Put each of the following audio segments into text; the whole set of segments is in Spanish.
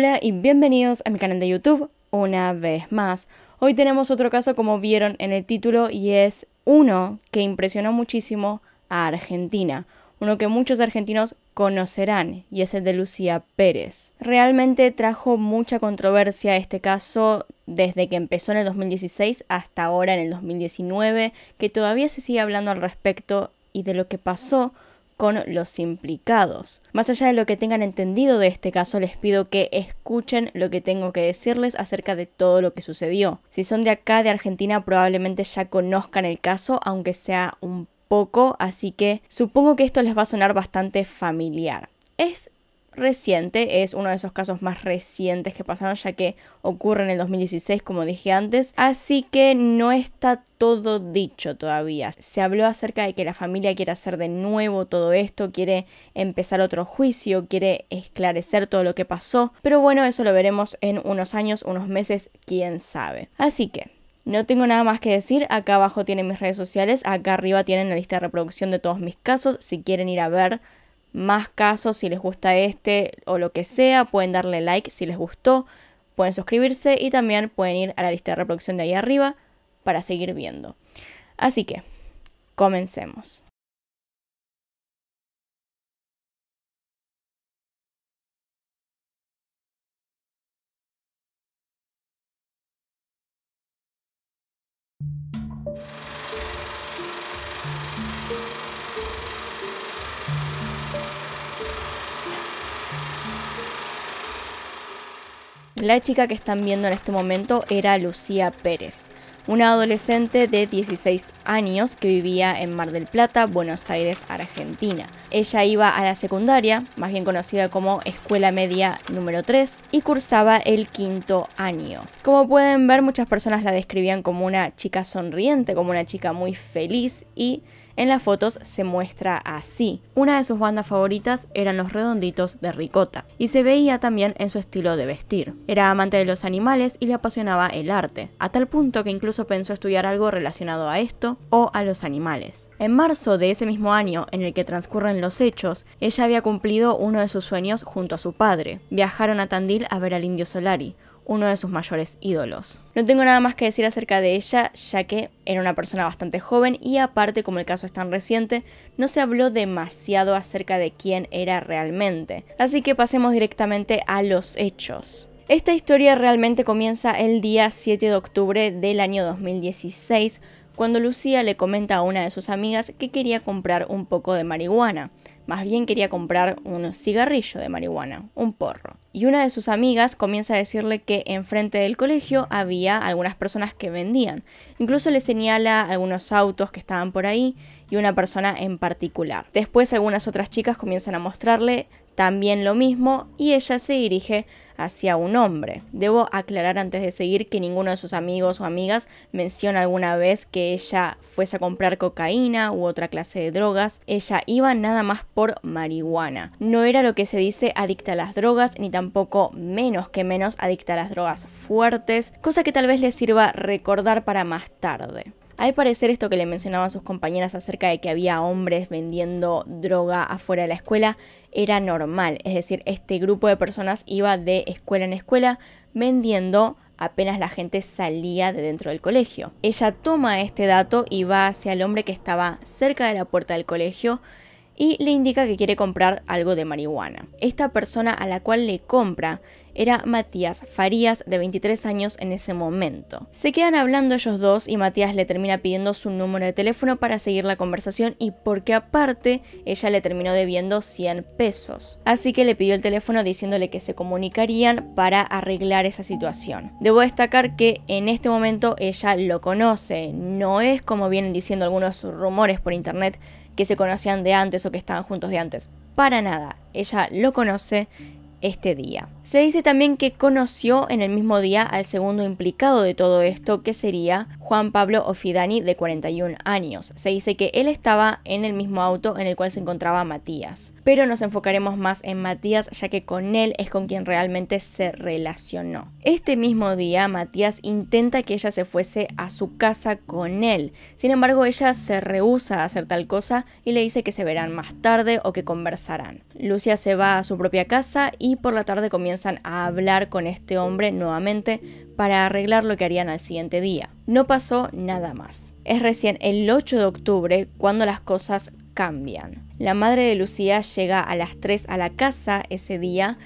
Hola y bienvenidos a mi canal de YouTube una vez más. Hoy tenemos otro caso como vieron en el título y es uno que impresionó muchísimo a Argentina, uno que muchos argentinos conocerán y es el de Lucía Pérez. Realmente trajo mucha controversia este caso desde que empezó en el 2016 hasta ahora en el 2019, que todavía se sigue hablando al respecto y de lo que pasó con los implicados. Más allá de lo que tengan entendido de este caso, les pido que escuchen lo que tengo que decirles acerca de todo lo que sucedió. Si son de acá, de Argentina, probablemente ya conozcan el caso, aunque sea un poco, así que supongo que esto les va a sonar bastante familiar. Es reciente, es uno de esos casos más recientes que pasaron ya que ocurre en el 2016 como dije antes, así que no está todo dicho todavía. Se habló acerca de que la familia quiere hacer de nuevo todo esto, quiere empezar otro juicio, quiere esclarecer todo lo que pasó, pero bueno, eso lo veremos en unos años, unos meses, quién sabe. Así que... No tengo nada más que decir, acá abajo tienen mis redes sociales, acá arriba tienen la lista de reproducción de todos mis casos, si quieren ir a ver más casos si les gusta este o lo que sea. Pueden darle like si les gustó. Pueden suscribirse y también pueden ir a la lista de reproducción de ahí arriba para seguir viendo. Así que, comencemos. La chica que están viendo en este momento era Lucía Pérez, una adolescente de 16 años que vivía en Mar del Plata, Buenos Aires, Argentina. Ella iba a la secundaria, más bien conocida como Escuela Media número 3, y cursaba el quinto año. Como pueden ver, muchas personas la describían como una chica sonriente, como una chica muy feliz y en las fotos se muestra así. Una de sus bandas favoritas eran los redonditos de ricota y se veía también en su estilo de vestir. Era amante de los animales y le apasionaba el arte, a tal punto que incluso pensó estudiar algo relacionado a esto o a los animales. En marzo de ese mismo año en el que transcurren los hechos, ella había cumplido uno de sus sueños junto a su padre. Viajaron a Tandil a ver al indio Solari, uno de sus mayores ídolos. No tengo nada más que decir acerca de ella, ya que era una persona bastante joven y aparte como el caso es tan reciente, no se habló demasiado acerca de quién era realmente. Así que pasemos directamente a los hechos. Esta historia realmente comienza el día 7 de octubre del año 2016, cuando Lucía le comenta a una de sus amigas que quería comprar un poco de marihuana. Más bien quería comprar un cigarrillo de marihuana, un porro. Y una de sus amigas comienza a decirle que enfrente del colegio había algunas personas que vendían. Incluso le señala algunos autos que estaban por ahí y una persona en particular. Después algunas otras chicas comienzan a mostrarle también lo mismo y ella se dirige hacia un hombre. Debo aclarar antes de seguir que ninguno de sus amigos o amigas menciona alguna vez que ella fuese a comprar cocaína u otra clase de drogas. Ella iba nada más por marihuana. No era lo que se dice adicta a las drogas, ni tampoco menos que menos adicta a las drogas fuertes, cosa que tal vez le sirva recordar para más tarde. Al parecer esto que le mencionaban sus compañeras acerca de que había hombres vendiendo droga afuera de la escuela era normal, es decir, este grupo de personas iba de escuela en escuela vendiendo apenas la gente salía de dentro del colegio. Ella toma este dato y va hacia el hombre que estaba cerca de la puerta del colegio y le indica que quiere comprar algo de marihuana. Esta persona a la cual le compra era Matías Farías, de 23 años en ese momento. Se quedan hablando ellos dos y Matías le termina pidiendo su número de teléfono para seguir la conversación y porque aparte ella le terminó debiendo 100 pesos. Así que le pidió el teléfono diciéndole que se comunicarían para arreglar esa situación. Debo destacar que en este momento ella lo conoce, no es como vienen diciendo algunos sus rumores por internet que se conocían de antes o que estaban juntos de antes. Para nada, ella lo conoce este día. Se dice también que conoció en el mismo día al segundo implicado de todo esto, que sería Juan Pablo Ofidani, de 41 años. Se dice que él estaba en el mismo auto en el cual se encontraba Matías pero nos enfocaremos más en Matías ya que con él es con quien realmente se relacionó. Este mismo día Matías intenta que ella se fuese a su casa con él, sin embargo ella se rehúsa a hacer tal cosa y le dice que se verán más tarde o que conversarán. Lucia se va a su propia casa y por la tarde comienzan a hablar con este hombre nuevamente para arreglar lo que harían al siguiente día. No pasó nada más. Es recién el 8 de octubre cuando las cosas la madre de Lucía llega a las 3 a la casa ese día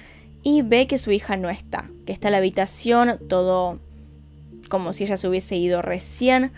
y ve que su hija no está, que está en la habitación todo como si ella se hubiese ido recién,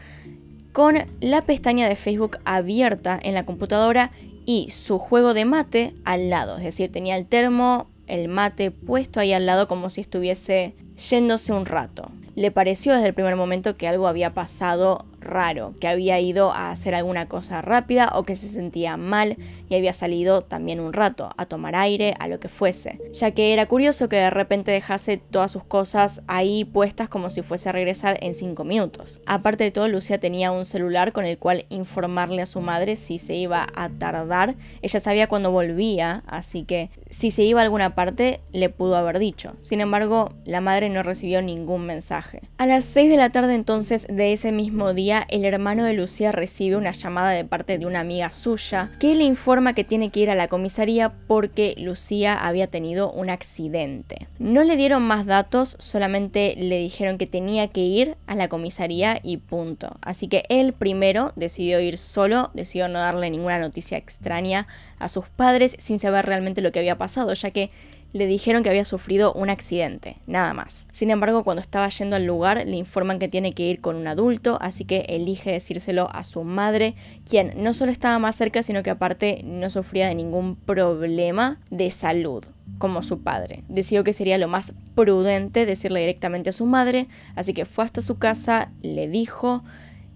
con la pestaña de Facebook abierta en la computadora y su juego de mate al lado, es decir, tenía el termo, el mate puesto ahí al lado como si estuviese yéndose un rato. Le pareció desde el primer momento que algo había pasado raro, que había ido a hacer alguna cosa rápida o que se sentía mal y había salido también un rato, a tomar aire, a lo que fuese, ya que era curioso que de repente dejase todas sus cosas ahí puestas como si fuese a regresar en 5 minutos. Aparte de todo, Lucía tenía un celular con el cual informarle a su madre si se iba a tardar, ella sabía cuándo volvía, así que si se iba a alguna parte le pudo haber dicho. Sin embargo, la madre no recibió ningún mensaje. A las 6 de la tarde entonces de ese mismo día, el hermano de Lucía recibe una llamada de parte de una amiga suya que le informa que tiene que ir a la comisaría porque Lucía había tenido un accidente. No le dieron más datos, solamente le dijeron que tenía que ir a la comisaría y punto. Así que él primero decidió ir solo, decidió no darle ninguna noticia extraña a sus padres sin saber realmente lo que había pasado, ya que le dijeron que había sufrido un accidente, nada más. Sin embargo, cuando estaba yendo al lugar, le informan que tiene que ir con un adulto, así que elige decírselo a su madre, quien no solo estaba más cerca, sino que aparte no sufría de ningún problema de salud como su padre. Decidió que sería lo más prudente decirle directamente a su madre, así que fue hasta su casa, le dijo,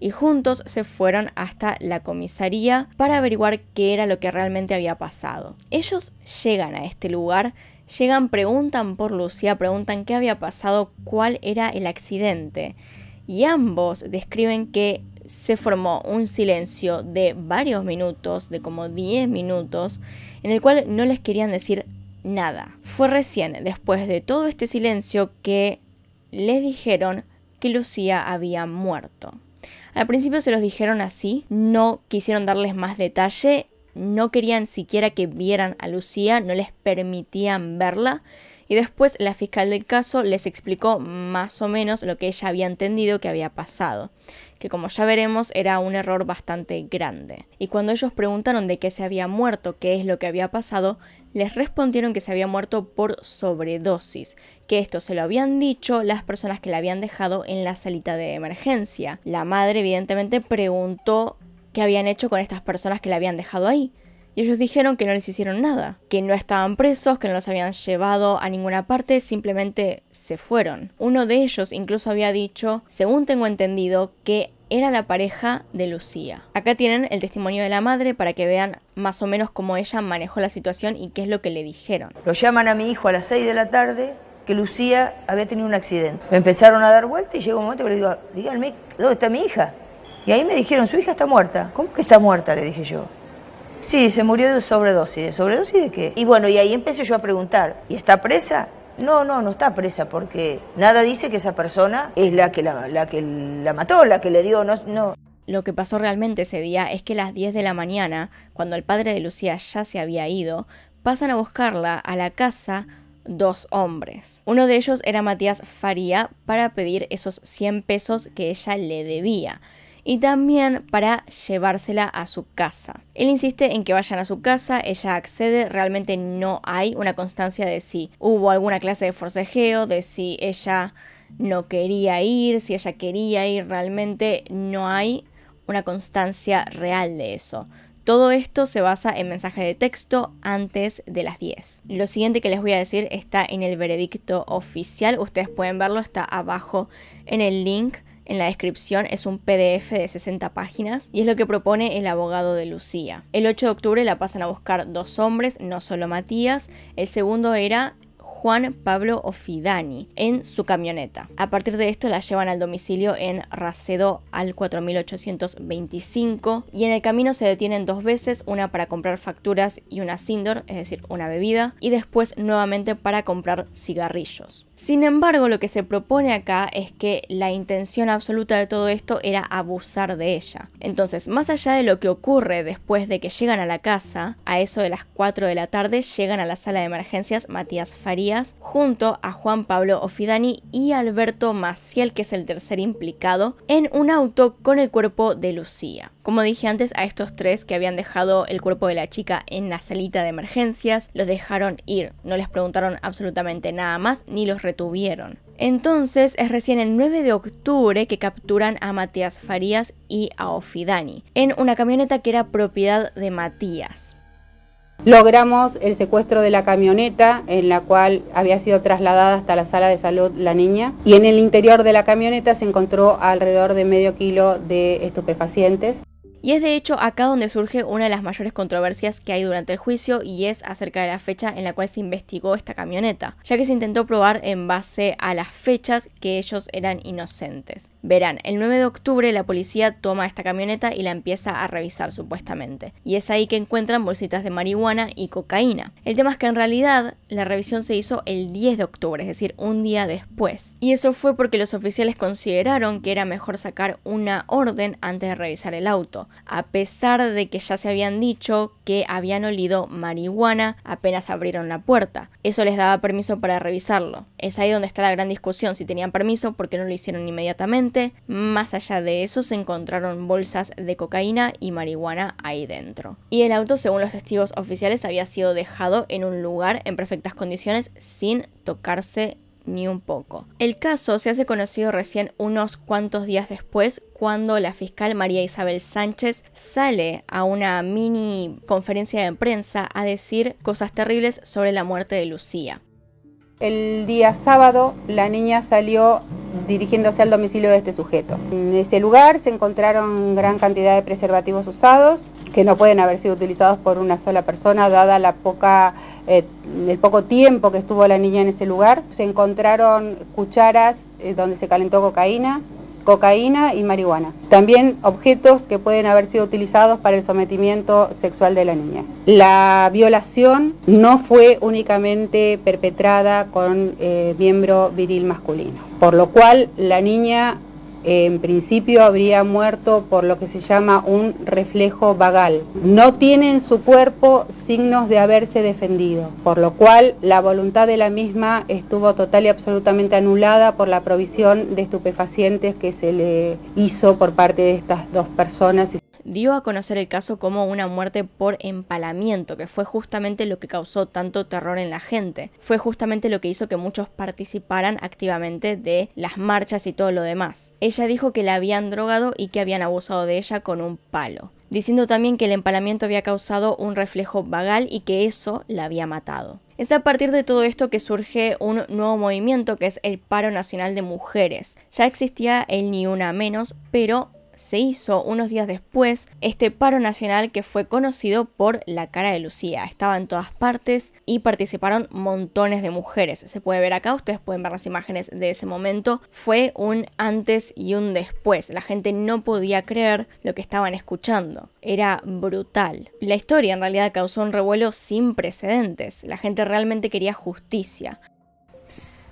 y juntos se fueron hasta la comisaría para averiguar qué era lo que realmente había pasado. Ellos llegan a este lugar Llegan, preguntan por Lucía, preguntan qué había pasado, cuál era el accidente. Y ambos describen que se formó un silencio de varios minutos, de como 10 minutos, en el cual no les querían decir nada. Fue recién después de todo este silencio que les dijeron que Lucía había muerto. Al principio se los dijeron así, no quisieron darles más detalle no querían siquiera que vieran a Lucía, no les permitían verla. Y después la fiscal del caso les explicó más o menos lo que ella había entendido que había pasado, que como ya veremos era un error bastante grande. Y cuando ellos preguntaron de qué se había muerto, qué es lo que había pasado, les respondieron que se había muerto por sobredosis, que esto se lo habían dicho las personas que la habían dejado en la salita de emergencia. La madre evidentemente preguntó qué habían hecho con estas personas que la habían dejado ahí. Y ellos dijeron que no les hicieron nada, que no estaban presos, que no los habían llevado a ninguna parte, simplemente se fueron. Uno de ellos incluso había dicho, según tengo entendido, que era la pareja de Lucía. Acá tienen el testimonio de la madre para que vean más o menos cómo ella manejó la situación y qué es lo que le dijeron. Lo llaman a mi hijo a las 6 de la tarde que Lucía había tenido un accidente. Me empezaron a dar vuelta y llegó un momento que le digo, díganme, ¿dónde está mi hija? Y ahí me dijeron, su hija está muerta. ¿Cómo que está muerta? Le dije yo. Sí, se murió de sobredosis. ¿De sobredosis de qué? Y bueno, y ahí empecé yo a preguntar, ¿y está presa? No, no, no está presa porque nada dice que esa persona es la que la, que la mató, la que le dio, no, no. Lo que pasó realmente ese día es que a las 10 de la mañana, cuando el padre de Lucía ya se había ido, pasan a buscarla a la casa dos hombres. Uno de ellos era Matías Faría para pedir esos 100 pesos que ella le debía y también para llevársela a su casa. Él insiste en que vayan a su casa, ella accede, realmente no hay una constancia de si hubo alguna clase de forcejeo, de si ella no quería ir, si ella quería ir realmente, no hay una constancia real de eso. Todo esto se basa en mensaje de texto antes de las 10. Lo siguiente que les voy a decir está en el veredicto oficial, ustedes pueden verlo, está abajo en el link en la descripción es un PDF de 60 páginas y es lo que propone el abogado de Lucía. El 8 de octubre la pasan a buscar dos hombres, no solo Matías, el segundo era Juan Pablo Ofidani en su camioneta. A partir de esto la llevan al domicilio en Racedo al 4825 y en el camino se detienen dos veces, una para comprar facturas y una Sindor, es decir, una bebida, y después nuevamente para comprar cigarrillos. Sin embargo, lo que se propone acá es que la intención absoluta de todo esto era abusar de ella. Entonces, más allá de lo que ocurre después de que llegan a la casa, a eso de las 4 de la tarde llegan a la sala de emergencias Matías Farías junto a Juan Pablo Ofidani y Alberto Maciel, que es el tercer implicado, en un auto con el cuerpo de Lucía. Como dije antes, a estos tres que habían dejado el cuerpo de la chica en la salita de emergencias, los dejaron ir, no les preguntaron absolutamente nada más ni los retuvieron. Entonces es recién el 9 de octubre que capturan a Matías Farías y a Ofidani, en una camioneta que era propiedad de Matías. Logramos el secuestro de la camioneta en la cual había sido trasladada hasta la sala de salud la niña y en el interior de la camioneta se encontró alrededor de medio kilo de estupefacientes. Y es de hecho acá donde surge una de las mayores controversias que hay durante el juicio y es acerca de la fecha en la cual se investigó esta camioneta, ya que se intentó probar en base a las fechas que ellos eran inocentes. Verán, el 9 de octubre la policía toma esta camioneta y la empieza a revisar supuestamente, y es ahí que encuentran bolsitas de marihuana y cocaína. El tema es que en realidad la revisión se hizo el 10 de octubre, es decir, un día después. Y eso fue porque los oficiales consideraron que era mejor sacar una orden antes de revisar el auto a pesar de que ya se habían dicho que habían olido marihuana apenas abrieron la puerta. Eso les daba permiso para revisarlo. Es ahí donde está la gran discusión, si tenían permiso, porque no lo hicieron inmediatamente. Más allá de eso, se encontraron bolsas de cocaína y marihuana ahí dentro. Y el auto, según los testigos oficiales, había sido dejado en un lugar en perfectas condiciones sin tocarse ni un poco. El caso se hace conocido recién unos cuantos días después cuando la fiscal María Isabel Sánchez sale a una mini conferencia de prensa a decir cosas terribles sobre la muerte de Lucía. El día sábado la niña salió dirigiéndose al domicilio de este sujeto. En ese lugar se encontraron gran cantidad de preservativos usados, que no pueden haber sido utilizados por una sola persona, dada la poca, eh, el poco tiempo que estuvo la niña en ese lugar. Se encontraron cucharas eh, donde se calentó cocaína, cocaína y marihuana. También objetos que pueden haber sido utilizados para el sometimiento sexual de la niña. La violación no fue únicamente perpetrada con eh, miembro viril masculino, por lo cual la niña en principio habría muerto por lo que se llama un reflejo vagal. No tiene en su cuerpo signos de haberse defendido, por lo cual la voluntad de la misma estuvo total y absolutamente anulada por la provisión de estupefacientes que se le hizo por parte de estas dos personas dio a conocer el caso como una muerte por empalamiento, que fue justamente lo que causó tanto terror en la gente. Fue justamente lo que hizo que muchos participaran activamente de las marchas y todo lo demás. Ella dijo que la habían drogado y que habían abusado de ella con un palo diciendo también que el empalamiento había causado un reflejo vagal y que eso la había matado. Es a partir de todo esto que surge un nuevo movimiento que es el Paro Nacional de Mujeres. Ya existía el Ni Una Menos, pero se hizo unos días después este paro nacional que fue conocido por la cara de Lucía. Estaba en todas partes y participaron montones de mujeres. Se puede ver acá, ustedes pueden ver las imágenes de ese momento. Fue un antes y un después. La gente no podía creer lo que estaban escuchando. Era brutal. La historia en realidad causó un revuelo sin precedentes. La gente realmente quería justicia.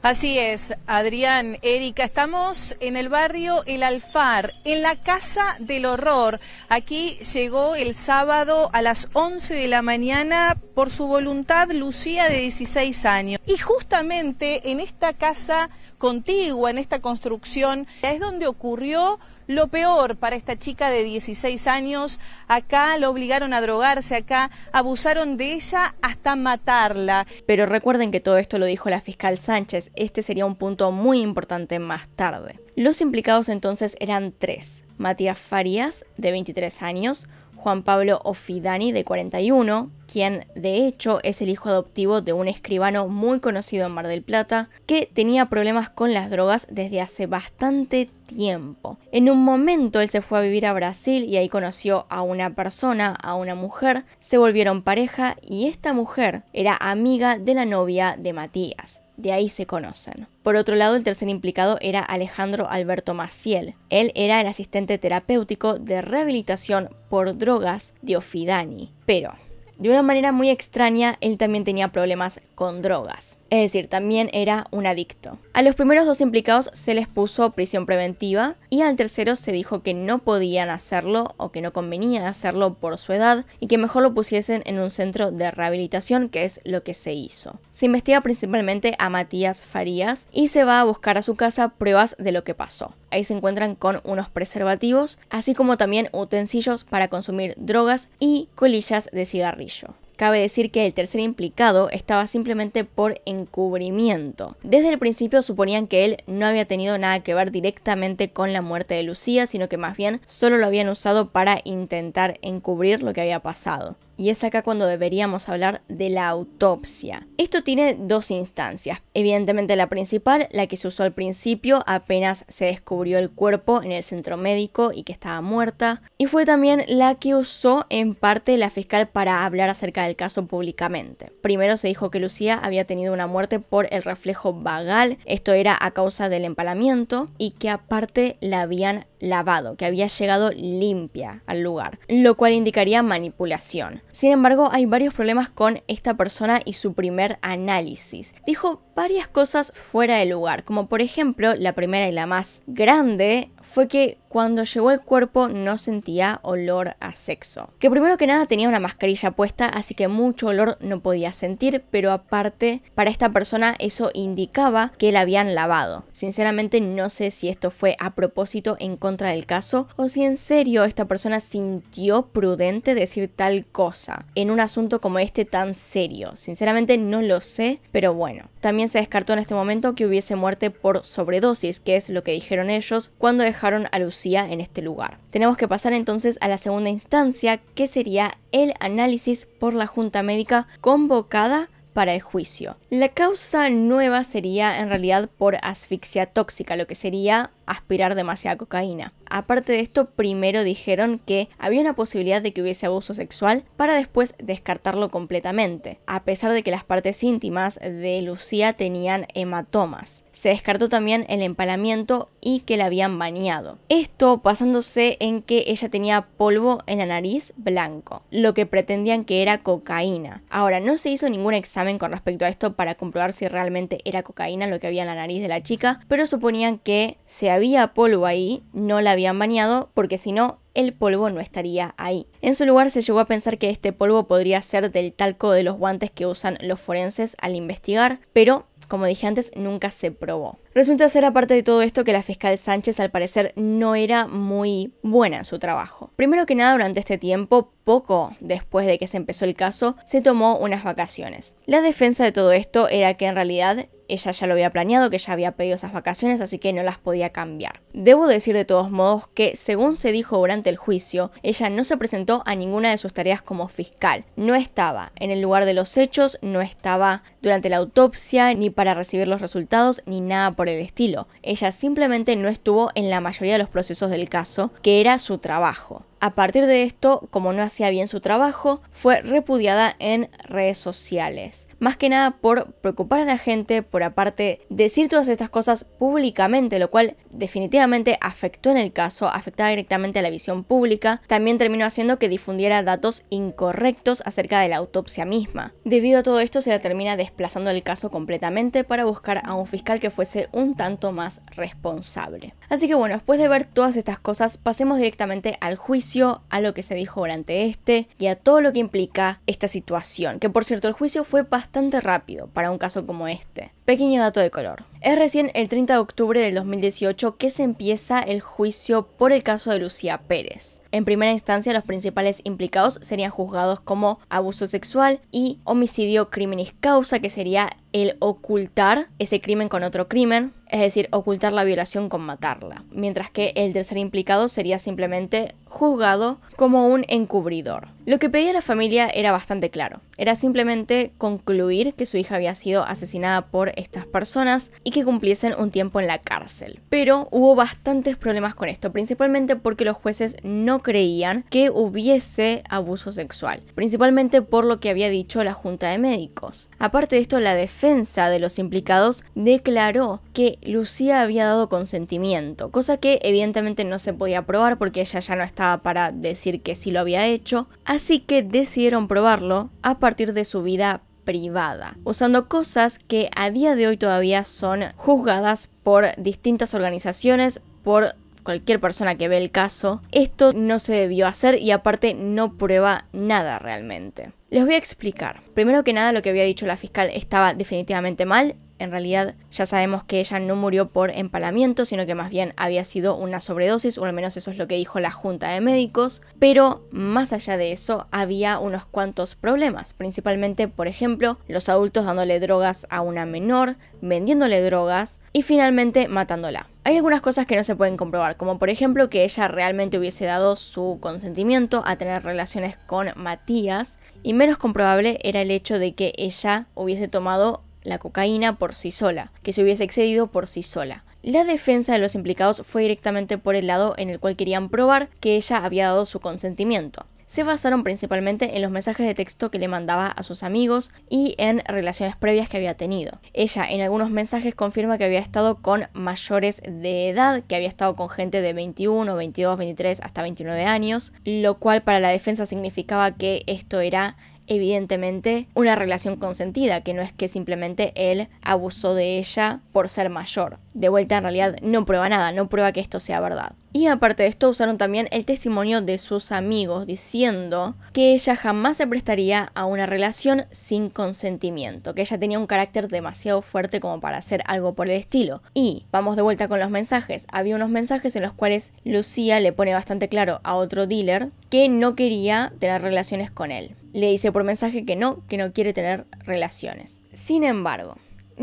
Así es, Adrián, Erika, estamos en el barrio El Alfar, en la Casa del Horror. Aquí llegó el sábado a las 11 de la mañana por su voluntad Lucía de 16 años. Y justamente en esta casa contigua en esta construcción. Es donde ocurrió lo peor para esta chica de 16 años. Acá la obligaron a drogarse, acá abusaron de ella hasta matarla. Pero recuerden que todo esto lo dijo la fiscal Sánchez. Este sería un punto muy importante más tarde. Los implicados entonces eran tres. Matías Farías, de 23 años, Juan Pablo Ofidani, de 41, quien de hecho es el hijo adoptivo de un escribano muy conocido en Mar del Plata, que tenía problemas con las drogas desde hace bastante tiempo. En un momento él se fue a vivir a Brasil y ahí conoció a una persona, a una mujer, se volvieron pareja y esta mujer era amiga de la novia de Matías. De ahí se conocen. Por otro lado, el tercer implicado era Alejandro Alberto Maciel. Él era el asistente terapéutico de rehabilitación por drogas de Ofidani. Pero, de una manera muy extraña, él también tenía problemas con drogas. Es decir, también era un adicto. A los primeros dos implicados se les puso prisión preventiva y al tercero se dijo que no podían hacerlo o que no convenía hacerlo por su edad y que mejor lo pusiesen en un centro de rehabilitación, que es lo que se hizo. Se investiga principalmente a Matías Farías y se va a buscar a su casa pruebas de lo que pasó. Ahí se encuentran con unos preservativos, así como también utensilios para consumir drogas y colillas de cigarrillo. Cabe decir que el tercer implicado estaba simplemente por encubrimiento. Desde el principio suponían que él no había tenido nada que ver directamente con la muerte de Lucía, sino que más bien solo lo habían usado para intentar encubrir lo que había pasado y es acá cuando deberíamos hablar de la autopsia. Esto tiene dos instancias, evidentemente la principal, la que se usó al principio apenas se descubrió el cuerpo en el centro médico y que estaba muerta, y fue también la que usó en parte la fiscal para hablar acerca del caso públicamente. Primero se dijo que Lucía había tenido una muerte por el reflejo vagal, esto era a causa del empalamiento, y que aparte la habían lavado, que había llegado limpia al lugar, lo cual indicaría manipulación. Sin embargo, hay varios problemas con esta persona y su primer análisis. Dijo varias cosas fuera de lugar, como por ejemplo la primera y la más grande fue que cuando llegó el cuerpo no sentía olor a sexo. Que primero que nada tenía una mascarilla puesta, así que mucho olor no podía sentir, pero aparte para esta persona eso indicaba que la habían lavado. Sinceramente no sé si esto fue a propósito en contra del caso o si en serio esta persona sintió prudente decir tal cosa en un asunto como este tan serio. Sinceramente no lo sé, pero bueno. También se descartó en este momento que hubiese muerte por sobredosis, que es lo que dijeron ellos cuando dejaron a Lucía en este lugar. Tenemos que pasar entonces a la segunda instancia, que sería el análisis por la Junta Médica convocada para el juicio. La causa nueva sería en realidad por asfixia tóxica, lo que sería aspirar demasiada cocaína. Aparte de esto, primero dijeron que había una posibilidad de que hubiese abuso sexual para después descartarlo completamente, a pesar de que las partes íntimas de Lucía tenían hematomas se descartó también el empalamiento y que la habían bañado. Esto pasándose en que ella tenía polvo en la nariz blanco, lo que pretendían que era cocaína. Ahora, no se hizo ningún examen con respecto a esto para comprobar si realmente era cocaína lo que había en la nariz de la chica, pero suponían que si había polvo ahí, no la habían bañado, porque si no, el polvo no estaría ahí. En su lugar se llegó a pensar que este polvo podría ser del talco de los guantes que usan los forenses al investigar, pero como dije antes, nunca se probó. Resulta ser aparte de todo esto que la fiscal Sánchez al parecer no era muy buena en su trabajo. Primero que nada, durante este tiempo, poco después de que se empezó el caso, se tomó unas vacaciones. La defensa de todo esto era que en realidad ella ya lo había planeado, que ya había pedido esas vacaciones, así que no las podía cambiar. Debo decir de todos modos que, según se dijo durante el juicio, ella no se presentó a ninguna de sus tareas como fiscal. No estaba en el lugar de los hechos, no estaba durante la autopsia, ni para recibir los resultados, ni nada por el estilo. Ella simplemente no estuvo en la mayoría de los procesos del caso, que era su trabajo. A partir de esto, como no hacía bien su trabajo, fue repudiada en redes sociales. Más que nada por preocupar a la gente, por aparte decir todas estas cosas públicamente, lo cual definitivamente afectó en el caso, afectaba directamente a la visión pública, también terminó haciendo que difundiera datos incorrectos acerca de la autopsia misma. Debido a todo esto se la termina desplazando el caso completamente para buscar a un fiscal que fuese un tanto más responsable. Así que bueno, después de ver todas estas cosas, pasemos directamente al juicio, a lo que se dijo durante este y a todo lo que implica esta situación, que por cierto el juicio fue bastante rápido para un caso como este. Pequeño dato de color. Es recién el 30 de octubre del 2018 que se empieza el juicio por el caso de Lucía Pérez. En primera instancia, los principales implicados serían juzgados como abuso sexual y homicidio crimenis causa, que sería el ocultar ese crimen con otro crimen, es decir, ocultar la violación con matarla, mientras que el tercer implicado sería simplemente juzgado como un encubridor. Lo que pedía la familia era bastante claro, era simplemente concluir que su hija había sido asesinada por estas personas y que cumpliesen un tiempo en la cárcel. Pero hubo bastantes problemas con esto, principalmente porque los jueces no creían que hubiese abuso sexual, principalmente por lo que había dicho la Junta de Médicos. Aparte de esto, la defensa defensa de los implicados declaró que Lucía había dado consentimiento, cosa que evidentemente no se podía probar porque ella ya no estaba para decir que sí lo había hecho, así que decidieron probarlo a partir de su vida privada, usando cosas que a día de hoy todavía son juzgadas por distintas organizaciones por cualquier persona que ve el caso, esto no se debió hacer y aparte no prueba nada realmente. Les voy a explicar. Primero que nada, lo que había dicho la fiscal estaba definitivamente mal. En realidad ya sabemos que ella no murió por empalamiento, sino que más bien había sido una sobredosis, o al menos eso es lo que dijo la Junta de Médicos. Pero más allá de eso, había unos cuantos problemas, principalmente, por ejemplo, los adultos dándole drogas a una menor, vendiéndole drogas y finalmente matándola. Hay algunas cosas que no se pueden comprobar, como por ejemplo que ella realmente hubiese dado su consentimiento a tener relaciones con Matías, y menos comprobable era el hecho de que ella hubiese tomado la cocaína por sí sola, que se hubiese excedido por sí sola. La defensa de los implicados fue directamente por el lado en el cual querían probar que ella había dado su consentimiento se basaron principalmente en los mensajes de texto que le mandaba a sus amigos y en relaciones previas que había tenido. Ella en algunos mensajes confirma que había estado con mayores de edad, que había estado con gente de 21, 22, 23 hasta 29 años, lo cual para la defensa significaba que esto era evidentemente una relación consentida, que no es que simplemente él abusó de ella por ser mayor. De vuelta en realidad no prueba nada, no prueba que esto sea verdad. Y aparte de esto usaron también el testimonio de sus amigos diciendo que ella jamás se prestaría a una relación sin consentimiento, que ella tenía un carácter demasiado fuerte como para hacer algo por el estilo. Y vamos de vuelta con los mensajes. Había unos mensajes en los cuales Lucía le pone bastante claro a otro dealer que no quería tener relaciones con él. Le dice por mensaje que no, que no quiere tener relaciones. Sin embargo,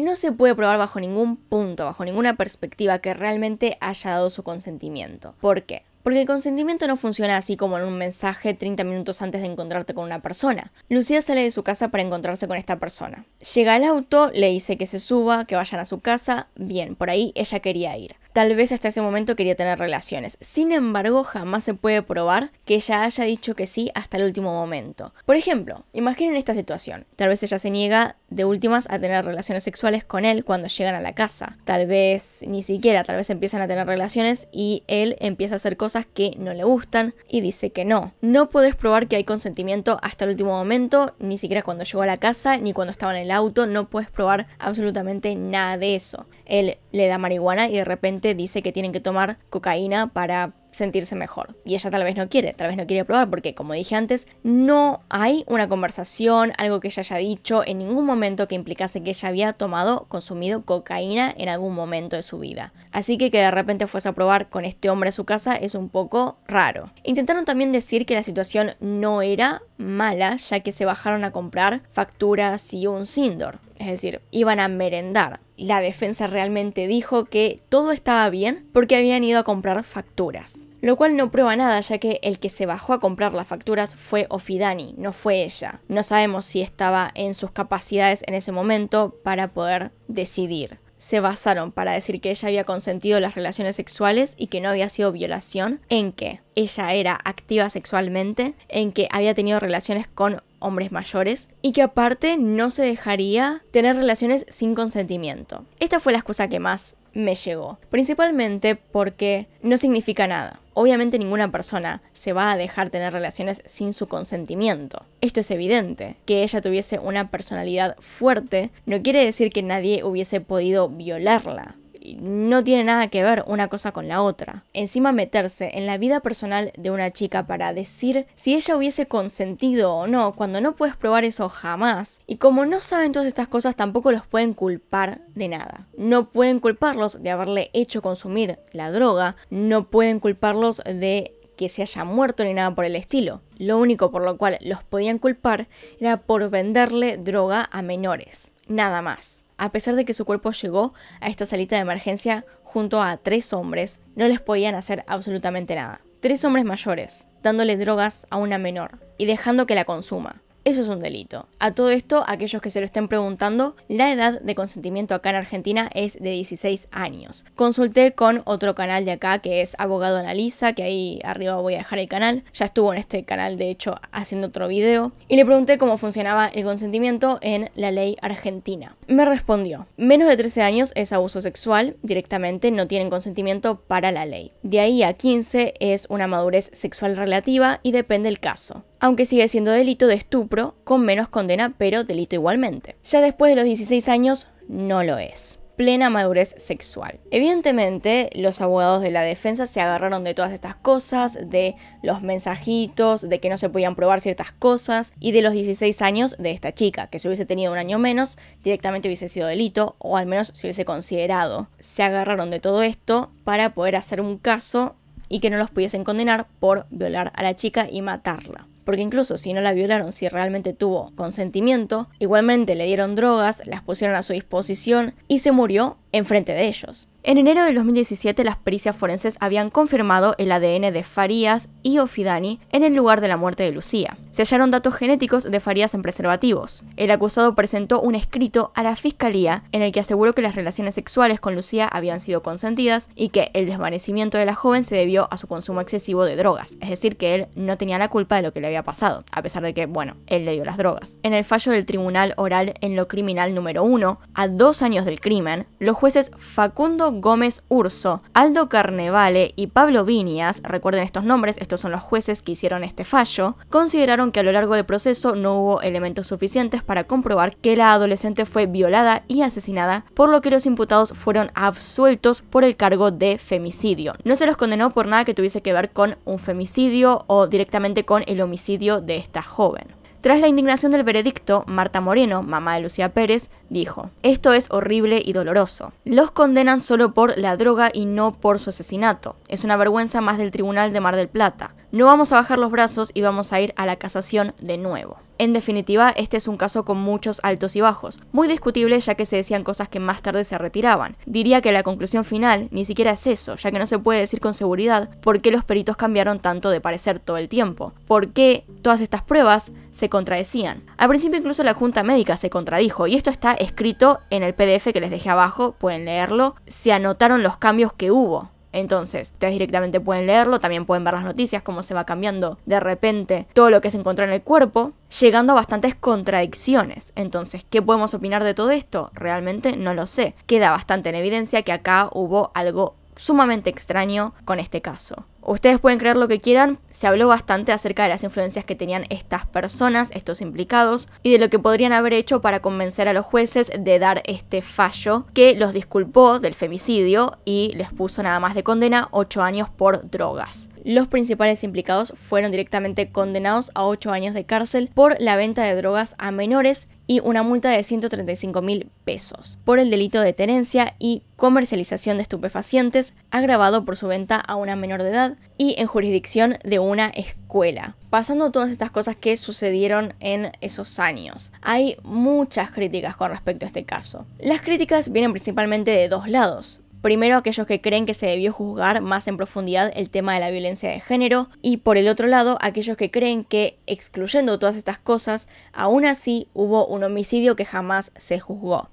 no se puede probar bajo ningún punto, bajo ninguna perspectiva que realmente haya dado su consentimiento. ¿Por qué? Porque el consentimiento no funciona así como en un mensaje 30 minutos antes de encontrarte con una persona. Lucía sale de su casa para encontrarse con esta persona. Llega al auto, le dice que se suba, que vayan a su casa. Bien, por ahí ella quería ir. Tal vez hasta ese momento quería tener relaciones. Sin embargo, jamás se puede probar que ella haya dicho que sí hasta el último momento. Por ejemplo, imaginen esta situación. Tal vez ella se niega de últimas a tener relaciones sexuales con él cuando llegan a la casa. Tal vez ni siquiera, tal vez empiezan a tener relaciones y él empieza a hacer cosas que no le gustan y dice que no. No puedes probar que hay consentimiento hasta el último momento, ni siquiera cuando llegó a la casa, ni cuando estaba en el auto, no puedes probar absolutamente nada de eso. Él le da marihuana y de repente dice que tienen que tomar cocaína para sentirse mejor. Y ella tal vez no quiere, tal vez no quiere probar, porque como dije antes, no hay una conversación, algo que ella haya dicho en ningún momento que implicase que ella había tomado, consumido cocaína en algún momento de su vida. Así que que de repente fuese a probar con este hombre a su casa es un poco raro. Intentaron también decir que la situación no era mala, ya que se bajaron a comprar facturas y un Sindor. Es decir, iban a merendar la defensa realmente dijo que todo estaba bien porque habían ido a comprar facturas. Lo cual no prueba nada ya que el que se bajó a comprar las facturas fue Ofidani, no fue ella. No sabemos si estaba en sus capacidades en ese momento para poder decidir. Se basaron para decir que ella había consentido las relaciones sexuales y que no había sido violación en que ella era activa sexualmente, en que había tenido relaciones con hombres mayores y que aparte no se dejaría tener relaciones sin consentimiento. Esta fue la excusa que más me llegó, principalmente porque no significa nada. Obviamente ninguna persona se va a dejar tener relaciones sin su consentimiento. Esto es evidente. Que ella tuviese una personalidad fuerte no quiere decir que nadie hubiese podido violarla no tiene nada que ver una cosa con la otra. Encima meterse en la vida personal de una chica para decir si ella hubiese consentido o no, cuando no puedes probar eso jamás. Y como no saben todas estas cosas, tampoco los pueden culpar de nada. No pueden culparlos de haberle hecho consumir la droga, no pueden culparlos de que se haya muerto ni nada por el estilo. Lo único por lo cual los podían culpar era por venderle droga a menores. Nada más. A pesar de que su cuerpo llegó a esta salita de emergencia junto a tres hombres, no les podían hacer absolutamente nada. Tres hombres mayores, dándole drogas a una menor y dejando que la consuma. Eso es un delito. A todo esto, aquellos que se lo estén preguntando, la edad de consentimiento acá en Argentina es de 16 años. Consulté con otro canal de acá que es Abogado Analiza, que ahí arriba voy a dejar el canal. Ya estuvo en este canal, de hecho, haciendo otro video. Y le pregunté cómo funcionaba el consentimiento en la ley argentina. Me respondió, menos de 13 años es abuso sexual, directamente no tienen consentimiento para la ley. De ahí a 15 es una madurez sexual relativa y depende el caso aunque sigue siendo delito de estupro, con menos condena, pero delito igualmente. Ya después de los 16 años, no lo es plena madurez sexual. Evidentemente, los abogados de la defensa se agarraron de todas estas cosas, de los mensajitos, de que no se podían probar ciertas cosas y de los 16 años de esta chica, que si hubiese tenido un año menos, directamente hubiese sido delito o al menos se hubiese considerado. Se agarraron de todo esto para poder hacer un caso y que no los pudiesen condenar por violar a la chica y matarla porque incluso si no la violaron, si realmente tuvo consentimiento, igualmente le dieron drogas, las pusieron a su disposición y se murió enfrente de ellos. En enero de 2017, las pericias forenses habían confirmado el ADN de Farías y Ofidani en el lugar de la muerte de Lucía. Se hallaron datos genéticos de Farías en preservativos. El acusado presentó un escrito a la fiscalía en el que aseguró que las relaciones sexuales con Lucía habían sido consentidas y que el desvanecimiento de la joven se debió a su consumo excesivo de drogas, es decir, que él no tenía la culpa de lo que le había pasado, a pesar de que, bueno, él le dio las drogas. En el fallo del Tribunal Oral en lo Criminal número 1, a dos años del crimen, los jueces Facundo Gómez Urso, Aldo Carnevale y Pablo Viñas, recuerden estos nombres, estos son los jueces que hicieron este fallo, consideraron que a lo largo del proceso no hubo elementos suficientes para comprobar que la adolescente fue violada y asesinada, por lo que los imputados fueron absueltos por el cargo de femicidio. No se los condenó por nada que tuviese que ver con un femicidio o directamente con el homicidio de esta joven. Tras la indignación del veredicto, Marta Moreno, mamá de Lucía Pérez, dijo, esto es horrible y doloroso. Los condenan solo por la droga y no por su asesinato. Es una vergüenza más del Tribunal de Mar del Plata no vamos a bajar los brazos y vamos a ir a la casación de nuevo. En definitiva, este es un caso con muchos altos y bajos, muy discutible ya que se decían cosas que más tarde se retiraban. Diría que la conclusión final ni siquiera es eso, ya que no se puede decir con seguridad por qué los peritos cambiaron tanto de parecer todo el tiempo, por qué todas estas pruebas se contradecían. Al principio incluso la Junta Médica se contradijo, y esto está escrito en el PDF que les dejé abajo, pueden leerlo, se anotaron los cambios que hubo. Entonces, ustedes directamente pueden leerlo, también pueden ver las noticias, cómo se va cambiando de repente todo lo que se encontró en el cuerpo, llegando a bastantes contradicciones. Entonces, ¿qué podemos opinar de todo esto? Realmente no lo sé. Queda bastante en evidencia que acá hubo algo sumamente extraño con este caso. Ustedes pueden creer lo que quieran, se habló bastante acerca de las influencias que tenían estas personas, estos implicados, y de lo que podrían haber hecho para convencer a los jueces de dar este fallo que los disculpó del femicidio y les puso nada más de condena 8 años por drogas. Los principales implicados fueron directamente condenados a 8 años de cárcel por la venta de drogas a menores y una multa de 135 mil pesos por el delito de tenencia y comercialización de estupefacientes agravado por su venta a una menor de edad y en jurisdicción de una escuela. Pasando todas estas cosas que sucedieron en esos años, hay muchas críticas con respecto a este caso. Las críticas vienen principalmente de dos lados. Primero, aquellos que creen que se debió juzgar más en profundidad el tema de la violencia de género, y por el otro lado, aquellos que creen que, excluyendo todas estas cosas, aún así hubo un homicidio que jamás se juzgó.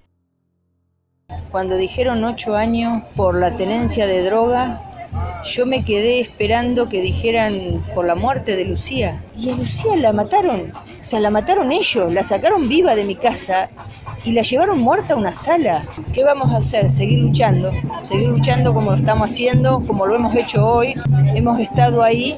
Cuando dijeron ocho años por la tenencia de droga, yo me quedé esperando que dijeran por la muerte de Lucía. Y a Lucía la mataron. O sea, la mataron ellos, la sacaron viva de mi casa y la llevaron muerta a una sala. ¿Qué vamos a hacer? Seguir luchando, seguir luchando como lo estamos haciendo, como lo hemos hecho hoy. Hemos estado ahí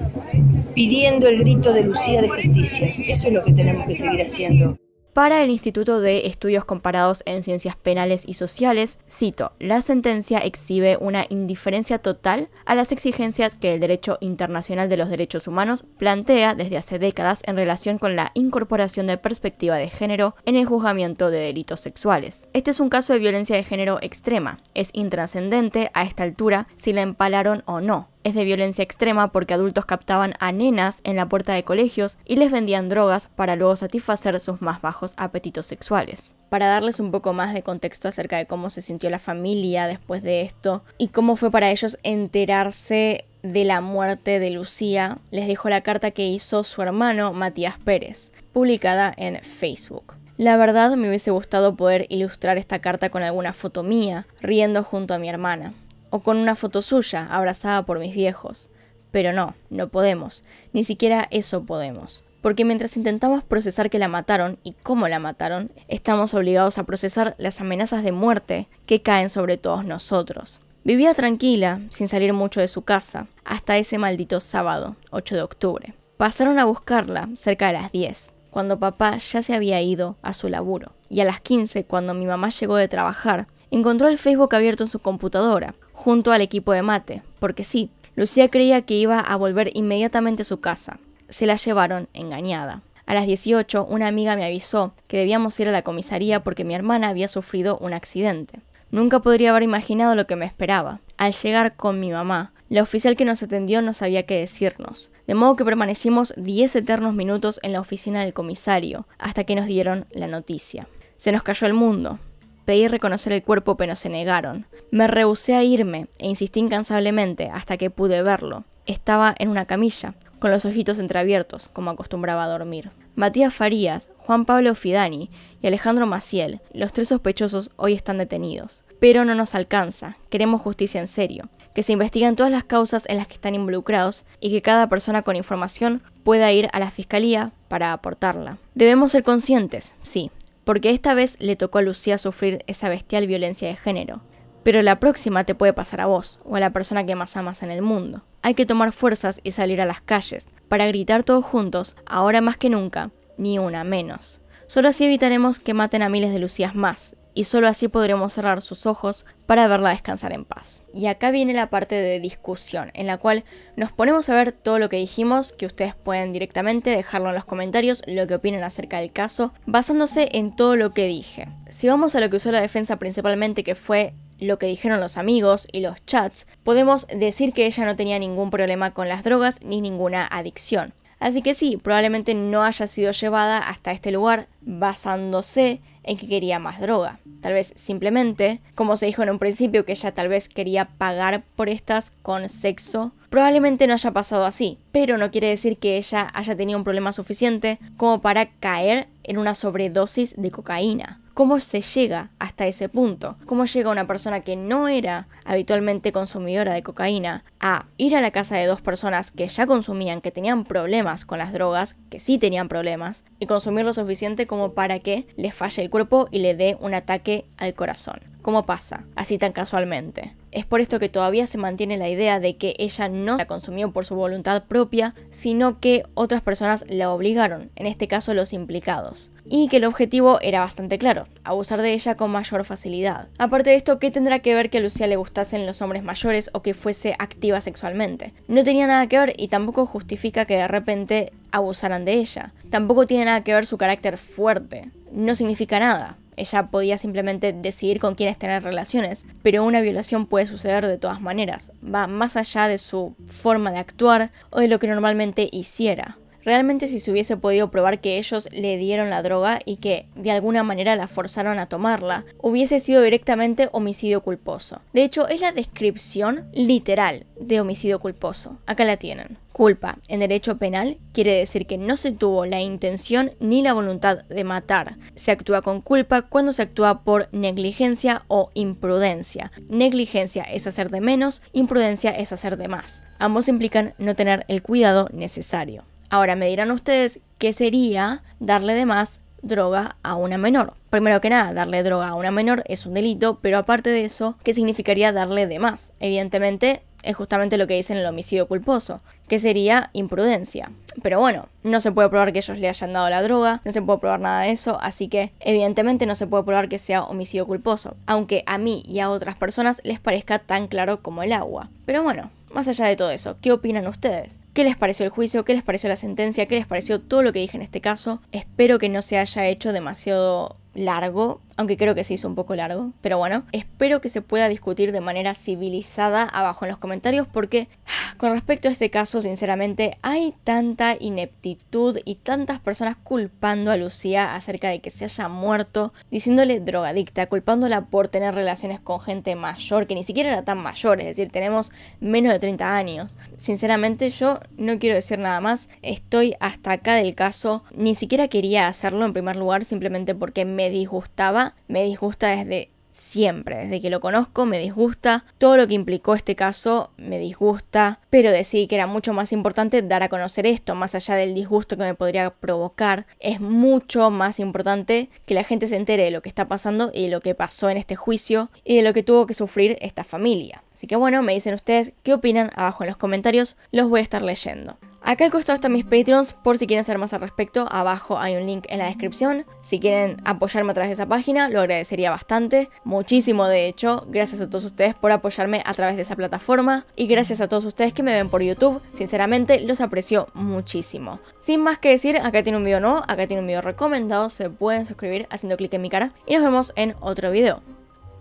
pidiendo el grito de Lucía de justicia. Eso es lo que tenemos que seguir haciendo para el Instituto de Estudios Comparados en Ciencias Penales y Sociales, cito, la sentencia exhibe una indiferencia total a las exigencias que el derecho internacional de los derechos humanos plantea desde hace décadas en relación con la incorporación de perspectiva de género en el juzgamiento de delitos sexuales. Este es un caso de violencia de género extrema, es intrascendente a esta altura si la empalaron o no, es de violencia extrema porque adultos captaban a nenas en la puerta de colegios y les vendían drogas para luego satisfacer sus más bajos apetitos sexuales. Para darles un poco más de contexto acerca de cómo se sintió la familia después de esto y cómo fue para ellos enterarse de la muerte de Lucía, les dejo la carta que hizo su hermano Matías Pérez, publicada en Facebook. La verdad me hubiese gustado poder ilustrar esta carta con alguna foto mía, riendo junto a mi hermana con una foto suya abrazada por mis viejos. Pero no, no podemos, ni siquiera eso podemos. Porque mientras intentamos procesar que la mataron y cómo la mataron, estamos obligados a procesar las amenazas de muerte que caen sobre todos nosotros. Vivía tranquila, sin salir mucho de su casa, hasta ese maldito sábado, 8 de octubre. Pasaron a buscarla cerca de las 10, cuando papá ya se había ido a su laburo. Y a las 15, cuando mi mamá llegó de trabajar, encontró el Facebook abierto en su computadora, junto al equipo de mate, porque sí, Lucía creía que iba a volver inmediatamente a su casa. Se la llevaron engañada. A las 18, una amiga me avisó que debíamos ir a la comisaría porque mi hermana había sufrido un accidente. Nunca podría haber imaginado lo que me esperaba. Al llegar con mi mamá, la oficial que nos atendió no sabía qué decirnos, de modo que permanecimos 10 eternos minutos en la oficina del comisario, hasta que nos dieron la noticia. Se nos cayó el mundo. Pedí reconocer el cuerpo, pero se negaron. Me rehusé a irme e insistí incansablemente hasta que pude verlo. Estaba en una camilla, con los ojitos entreabiertos, como acostumbraba a dormir. Matías Farías, Juan Pablo Fidani y Alejandro Maciel, los tres sospechosos, hoy están detenidos. Pero no nos alcanza, queremos justicia en serio, que se investiguen todas las causas en las que están involucrados y que cada persona con información pueda ir a la fiscalía para aportarla. Debemos ser conscientes, sí, porque esta vez le tocó a Lucía sufrir esa bestial violencia de género. Pero la próxima te puede pasar a vos, o a la persona que más amas en el mundo. Hay que tomar fuerzas y salir a las calles, para gritar todos juntos, ahora más que nunca, ni una menos. Solo así evitaremos que maten a miles de Lucías más, y solo así podremos cerrar sus ojos para verla descansar en paz. Y acá viene la parte de discusión, en la cual nos ponemos a ver todo lo que dijimos, que ustedes pueden directamente dejarlo en los comentarios, lo que opinan acerca del caso, basándose en todo lo que dije. Si vamos a lo que usó la defensa principalmente, que fue lo que dijeron los amigos y los chats, podemos decir que ella no tenía ningún problema con las drogas ni ninguna adicción. Así que sí, probablemente no haya sido llevada hasta este lugar basándose en que quería más droga. Tal vez simplemente, como se dijo en un principio, que ella tal vez quería pagar por estas con sexo. Probablemente no haya pasado así, pero no quiere decir que ella haya tenido un problema suficiente como para caer en una sobredosis de cocaína. ¿Cómo se llega hasta ese punto? ¿Cómo llega una persona que no era habitualmente consumidora de cocaína a ir a la casa de dos personas que ya consumían, que tenían problemas con las drogas, que sí tenían problemas, y consumir lo suficiente como para que le falle el cuerpo y le dé un ataque al corazón? ¿Cómo pasa? Así tan casualmente. Es por esto que todavía se mantiene la idea de que ella no la consumió por su voluntad propia, sino que otras personas la obligaron, en este caso los implicados. Y que el objetivo era bastante claro, abusar de ella con mayor facilidad. Aparte de esto, ¿qué tendrá que ver que a Lucía le gustasen los hombres mayores o que fuese activa sexualmente? No tenía nada que ver y tampoco justifica que de repente abusaran de ella. Tampoco tiene nada que ver su carácter fuerte. No significa nada ella podía simplemente decidir con quiénes tener relaciones, pero una violación puede suceder de todas maneras, va más allá de su forma de actuar o de lo que normalmente hiciera. Realmente si se hubiese podido probar que ellos le dieron la droga y que de alguna manera la forzaron a tomarla, hubiese sido directamente homicidio culposo. De hecho, es la descripción literal de homicidio culposo. Acá la tienen. Culpa en derecho penal quiere decir que no se tuvo la intención ni la voluntad de matar. Se actúa con culpa cuando se actúa por negligencia o imprudencia. Negligencia es hacer de menos, imprudencia es hacer de más. Ambos implican no tener el cuidado necesario. Ahora me dirán ustedes qué sería darle de más droga a una menor. Primero que nada, darle droga a una menor es un delito, pero aparte de eso, ¿qué significaría darle de más? Evidentemente, es justamente lo que dicen el homicidio culposo, que sería imprudencia. Pero bueno, no se puede probar que ellos le hayan dado la droga, no se puede probar nada de eso, así que evidentemente no se puede probar que sea homicidio culposo, aunque a mí y a otras personas les parezca tan claro como el agua. Pero bueno, más allá de todo eso, ¿qué opinan ustedes? qué les pareció el juicio, qué les pareció la sentencia, qué les pareció todo lo que dije en este caso. Espero que no se haya hecho demasiado largo, aunque creo que se hizo un poco largo, pero bueno, espero que se pueda discutir de manera civilizada abajo en los comentarios porque ah, con respecto a este caso, sinceramente, hay tanta ineptitud y tantas personas culpando a Lucía acerca de que se haya muerto, diciéndole drogadicta, culpándola por tener relaciones con gente mayor, que ni siquiera era tan mayor, es decir, tenemos menos de 30 años. Sinceramente yo no quiero decir nada más, estoy hasta acá del caso, ni siquiera quería hacerlo en primer lugar simplemente porque me disgustaba, me disgusta desde siempre. Desde que lo conozco me disgusta, todo lo que implicó este caso me disgusta, pero decidí que era mucho más importante dar a conocer esto, más allá del disgusto que me podría provocar. Es mucho más importante que la gente se entere de lo que está pasando y de lo que pasó en este juicio y de lo que tuvo que sufrir esta familia. Así que bueno, me dicen ustedes qué opinan abajo en los comentarios, los voy a estar leyendo. Acá al costado están mis Patreons, por si quieren saber más al respecto, abajo hay un link en la descripción. Si quieren apoyarme a través de esa página, lo agradecería bastante. Muchísimo de hecho, gracias a todos ustedes por apoyarme a través de esa plataforma y gracias a todos ustedes que me ven por YouTube, sinceramente los aprecio muchísimo. Sin más que decir, acá tiene un video nuevo, acá tiene un video recomendado, se pueden suscribir haciendo clic en mi cara y nos vemos en otro video.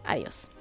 Adiós.